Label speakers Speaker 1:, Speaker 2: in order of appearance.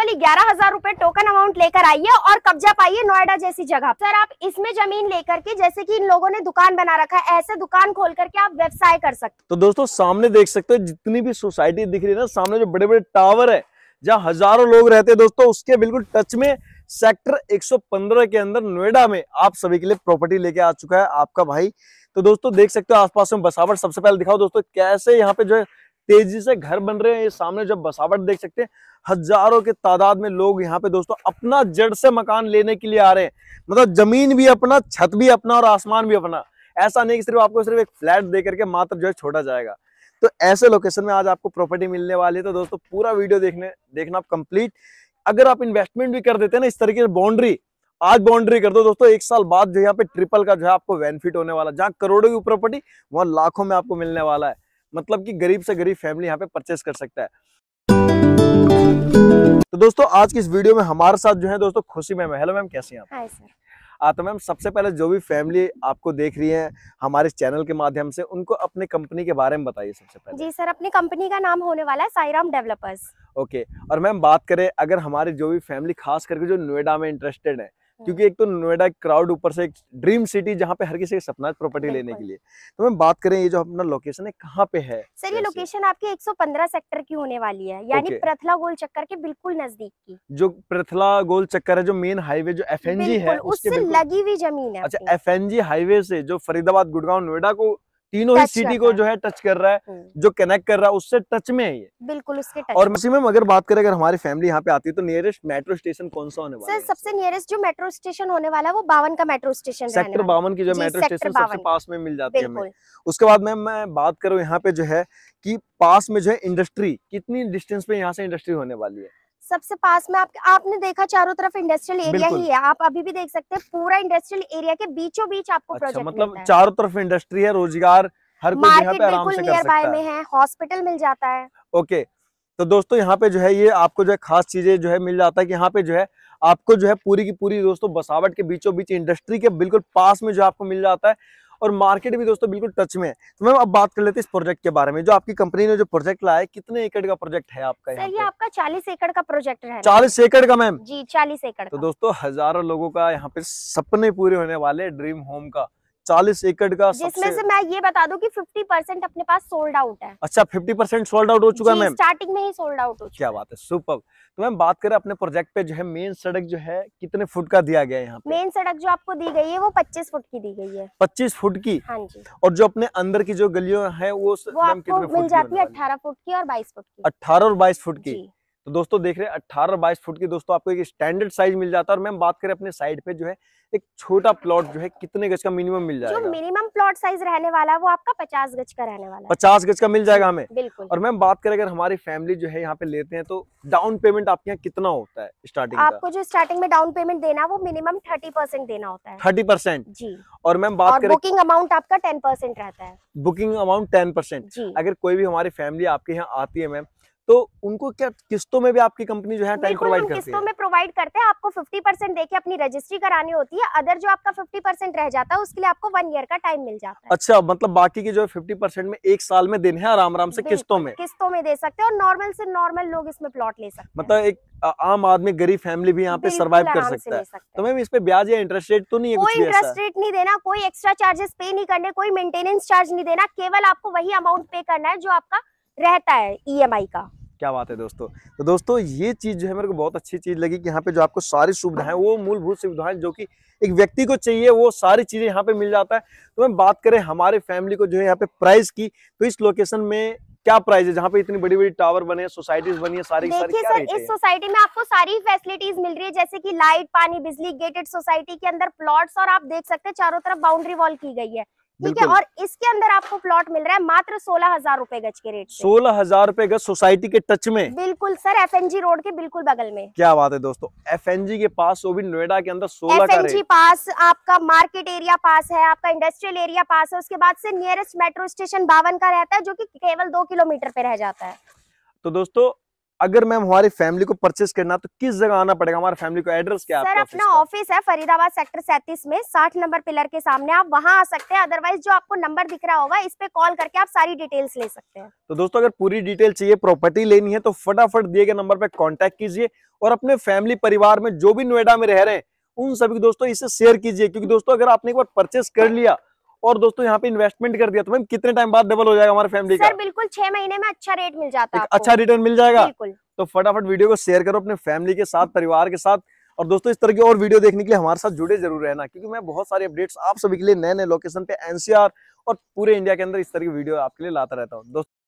Speaker 1: केवल ग्यारह हजार रूपए टोकन अमाउंट लेकर आइए और कब्जा पाइए नोएडा जैसी जगह सर आप इसमें जमीन लेकर के जैसे कि इन लोगों ने दुकान बना रखा है ऐसे दुकान खोल करके आप व्यवसाय कर सकते
Speaker 2: तो दोस्तों सामने देख सकते हो जितनी भी सोसाइटी दिख रही है ना सामने जो बड़े बड़े टावर है जहाँ हजारों लोग रहते हैं दोस्तों उसके बिल्कुल टच में सेक्टर एक के अंदर नोएडा में आप सभी के लिए प्रॉपर्टी लेके आ चुका है आपका भाई तो दोस्तों देख सकते हो आसपास में बसावट सबसे पहले दिखाओ दोस्तों कैसे यहाँ पे जो है तेजी से घर बन रहे हैं ये सामने जब बसावट देख सकते हैं हजारों के तादाद में लोग यहाँ पे दोस्तों अपना जड़ से मकान लेने के लिए आ रहे हैं मतलब जमीन भी अपना छत भी अपना और आसमान भी अपना ऐसा नहीं कि सिर्फ आपको सिर्फ एक फ्लैट दे करके मात्र जो है छोड़ा जाएगा तो ऐसे लोकेशन में आज आपको प्रॉपर्टी मिलने वाली है तो दोस्तों पूरा वीडियो देखने देखना आप कंप्लीट अगर आप इन्वेस्टमेंट भी कर देते हैं ना इस तरीके से बाउंड्री आज बाउंड्री कर दो दोस्तों एक साल बाद जो यहाँ पे ट्रिपल का जो है आपको बेनिफिट होने वाला जहाँ करोड़ों की प्रॉपर्टी वहां लाखों में आपको मिलने वाला है मतलब कि गरीब से गरीब फैमिली यहाँ पे परचेस कर सकता है तो दोस्तों आज की इस वीडियो में हमारे साथ जो है दोस्तों खुशी मैम हेलो मैम कैसे हैं आप आ, तो मैम सबसे पहले जो भी फैमिली आपको देख रही है हमारे चैनल के माध्यम से उनको अपने कंपनी के बारे में बताइए सबसे पहले
Speaker 1: जी सर अपनी कंपनी का नाम होने वाला है साईराम डेवलपर्स
Speaker 2: ओके और मैम बात करें अगर हमारी जो भी फैमिली खास करके जो नोएडा में इंटरेस्टेड है क्योंकि एक तो नोएडा क्राउड ऊपर से एक ड्रीम सिटी जहाँ पे हर किसी का सपना प्रॉपर्टी लेने के लिए तो मैं बात करें ये जो अपना लोकेशन है कहाँ पे है सर
Speaker 1: ये लोकेशन आपकी 115 सेक्टर की होने वाली है यानी प्रथला गोल चक्कर के बिल्कुल नजदीक की
Speaker 2: जो प्रथला गोल चक्कर है जो मेन हाईवे जो एफ है उससे लगी
Speaker 1: हुई जमीन है
Speaker 2: अच्छा एफ हाईवे से जो फरीदाबाद गुड़गांव नोएडा को तीनों ही सिटी को जो है टच कर रहा है हम्म। जो कनेक्ट कर रहा है उससे टच में है ये
Speaker 1: बिल्कुल उसके टच और मैम
Speaker 2: अगर बात करें अगर हमारी फैमिली यहाँ पे आती है तो नियरेस्ट मेट्रो स्टेशन कौन सा होने वाला है
Speaker 1: सबसे नियरेस्ट जो मेट्रो स्टेशन होने वाला है वो बावन का मेट्रो स्टेशन सेक्टर बावन की जो मेट्रो स्टेशन सबसे पास
Speaker 2: में मिल जाती है उसके बाद मैम मैं बात करूँ यहाँ पे जो है की पास में जो है इंडस्ट्री कितनी डिस्टेंस पे यहाँ से इंडस्ट्री होने वाली है
Speaker 1: सबसे पास में आप, आपने देखा चारों तरफ इंडस्ट्रियल एरिया ही है आप अभी भी देख सकते हैं पूरा इंडस्ट्रियल एरिया के बीचों बीच आपको अच्छा, प्रोजेक्ट मतलब
Speaker 2: चारों तरफ इंडस्ट्री है रोजगार हर मार्केट बिल्कुल नियर बाय में
Speaker 1: है हॉस्पिटल मिल जाता है
Speaker 2: ओके तो दोस्तों यहाँ पे जो है ये आपको जो है खास चीजें जो है मिल जाता है कि यहाँ पे जो है आपको जो है पूरी की पूरी दोस्तों बसावट के बीचों बीच इंडस्ट्री के बिल्कुल पास में जो आपको मिल जाता है और मार्केट भी दोस्तों बिल्कुल टच में है तो मैम अब बात कर लेते हैं इस प्रोजेक्ट के बारे में जो आपकी कंपनी ने जो प्रोजेक्ट लाया है कितने एकड़ का प्रोजेक्ट है आपका सर ये
Speaker 1: आपका चालीस एकड़ का प्रोजेक्ट है चालीस एकड़ का मैम जी चालीस एकड़ तो
Speaker 2: दोस्तों हजारों लोगों का यहाँ पे सपने पूरे होने वाले ड्रीम होम का चालीस एकड़ का जिसमें से
Speaker 1: मैं ये बता दूं कि 50 अपने पास सोल्ड आउट है
Speaker 2: अच्छा 50 परसेंट सोल्ड आउट हो चुका है मैम
Speaker 1: स्टार्टिंग में ही सोल्ड आउट हो चुका
Speaker 2: क्या बात है सुपर तो मैम बात करें अपने प्रोजेक्ट पे जो है मेन सड़क जो है कितने फुट का दिया गया है यहाँ
Speaker 1: मेन सड़क जो आपको दी गई है वो पच्चीस फुट की दी गई है
Speaker 2: पच्चीस फुट की हाँ जी और जो अपने अंदर की जो गलियों है वो, वो आपको मिल जाती
Speaker 1: है अठारह फुट की और बाईस फुट की
Speaker 2: अठारह और बाईस फुट की तो दोस्तों देख रहे हैं अट्ठारह बाईस फुट की दोस्तों आपको एक स्टैंडर्ड साइज मिल जाता है और मैं बात करें अपने साइड पे जो है एक छोटा प्लॉट जो है कितने गज का मिनिमम मिल जाएगा जो
Speaker 1: मिनिमम प्लॉट साइज रहने वाला है वो आपका पचास गज का रहने वाला पचास गज का मिल जाएगा हमें बिल्कुल और
Speaker 2: मैम बात करें अगर हमारी फैमिली जो है यहाँ पे लेते हैं तो डाउन पेमेंट आपके यहाँ कितना होता है स्टार्टिंग आपको
Speaker 1: जो स्टार्टिंग में डाउन पेमेंट देना वो मिनिमम थर्टी देना होता
Speaker 2: है थर्टी परसेंट जी और मैम बात करें बुकिंग
Speaker 1: अमाउंट आपका टेन रहता है
Speaker 2: बुकिंग अमाउंट टेन अगर कोई भी हमारी फैमिली आपके यहाँ आती है मैम तो उनको क्या किस्तों में भी आपकी कंपनी जो है टाइम प्रोवाइड करती है किस्तों में
Speaker 1: प्रोवाइड करते हैं आपको 50 परसेंट देके अपनी रजिस्ट्री करानी होती है अदर जो आपका 50 परसेंट रह जाता है उसके लिए आपको वन ईयर का टाइम मिल जाता
Speaker 2: है अच्छा मतलब बाकी के जो है फिफ्टी परसेंट में एक साल में देने हैं आराम आराम से किस्तों में
Speaker 1: किस्तों में दे सकते हैं और नॉर्मल से नॉर्मल लोग इसमें प्लॉट ले सकते
Speaker 2: मतलब एक आम आदमी गरीब फैमिली भी यहाँ पे सर्वाइव कर सकता है तो मैम इस पे ब्याज या इंटरेस्ट रेट तो नहीं है कोई इंटरेस्ट
Speaker 1: रेट नहीं देना कोई एक्स्ट्रा चार्जेस पे नहीं करने कोई मेंटेनेंस चार्ज नहीं देना केवल आपको वही अमाउंट पे करना है जो आपका रहता है ईएमआई e का
Speaker 2: क्या बात है दोस्तों तो दोस्तों ये चीज़ जो है मेरे को बहुत अच्छी चीज़ लगी कि यहाँ पे जो आपको सारी सुविधाएं वो मूलभूत सुविधाएं जो कि एक व्यक्ति को चाहिए वो सारी चीज़ें यहाँ पे मिल जाता है तो मैं बात करें हमारे फैमिली को जो है यहाँ पे प्राइस की तो इस लोकेशन में क्या प्राइस है जहाँ पे इतनी बड़ी बड़ी टावर बने सोसाइटीज बनी है सारी सारी क्या सर, इस
Speaker 1: सोसाइटी में आपको सारी फैसिलिटीज मिल रही है जैसे कि लाइट पानी बिजली गेटेड सोसाइटी के अंदर प्लॉट्स और आप देख सकते हैं चारों तरफ बाउंड्री वॉल की गई है ठीक है और इसके अंदर आपको प्लॉट मिल रहा है मात्र सोलह हजार रूपए गज के रेट
Speaker 2: सोलह हजार रूपए गज सोसाइटी के टच में
Speaker 1: बिल्कुल सर एफ रोड के बिल्कुल बगल में
Speaker 2: क्या बात है दोस्तों एफ के पास वो भी नोएडा के अंदर सोलह एफ जी
Speaker 1: पास आपका मार्केट एरिया पास है आपका इंडस्ट्रियल एरिया पास है उसके बाद से नियरेस्ट मेट्रो स्टेशन बावन का रहता है जो की केवल दो किलोमीटर पे रह जाता है
Speaker 2: तो दोस्तों अगर मैम हमारी फैमिली को परचेस करना तो किस जगह आना पड़ेगा हमारे फैमिली को एड्रेस क्या सर अपना
Speaker 1: ऑफिस है फरीदाबाद सेक्टर सैतीस में साठ नंबर पिलर के सामने आप वहाँ आ सकते हैं अदरवाइज जो आपको नंबर दिख रहा होगा इस पे कॉल करके आप सारी डिटेल्स ले सकते हैं
Speaker 2: तो दोस्तों अगर पूरी डिटेल चाहिए प्रॉपर्टी लेनी है तो फटाफट दिए गए नंबर पर कॉन्टेक्ट कीजिए और अपने फैमिली परिवार में जो भी नोएडा में रह रहे हैं उन सभी दोस्तों इसे शेयर कीजिए क्योंकि दोस्तों अगर आपने एक बार परचेस कर लिया और दोस्तों यहाँ पे इन्वेस्टमेंट कर दिया तो मैम कितने टाइम बाद डबल हो जाएगा हमारे फैमिली का
Speaker 1: बिल्कुल छह महीने में अच्छा रेट मिल जाता है अच्छा रिटर्न मिल जाएगा
Speaker 2: तो फटाफट वीडियो को शेयर करो अपने फैमिली के साथ परिवार के साथ और दोस्तों इस तरह की और वीडियो देखने के लिए हमारे साथ जुड़े जरूर रहना क्योंकि मैं बहुत सारे अपडेट्स आप सभी के लिए नए नए लोकेशन पे एनसीआर और पूरे इंडिया के अंदर इस तरह की वीडियो आपके लिए लाता रहता हूँ दोस्तों